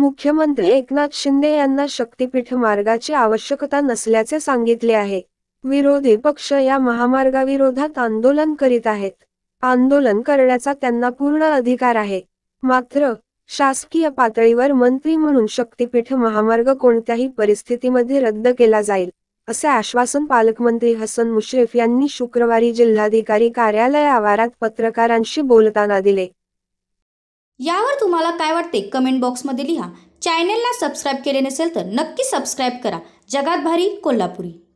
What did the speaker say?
मुख्यमंत्री एकनाथ शिंदे यांना शक्तीपीठ मार्गाची आवश्यकता नसल्याचे सांगितले आहे विरोधी पक्ष या महामार्गाविरोधात आंदोलन करीत आहेत आंदोलन करण्याचा त्यांना पूर्ण अधिकार आहे मात्र शासकीय पातळीवर मंत्री म्हणून शक्तीपीठ महामार्ग कोणत्याही परिस्थितीमध्ये रद्द केला जाईल असे आश्वासन पालकमंत्री हसन मुश्रीफ यांनी शुक्रवारी जिल्हाधिकारी कार्यालय आवारात पत्रकारांशी बोलताना दिले यावर तुम्हाला काय वाटते कमेंट बॉक्समध्ये लिहा चॅनेलला सबस्क्राईब केले नसेल तर नक्की सबस्क्राईब करा जगात भारी कोल्हापुरी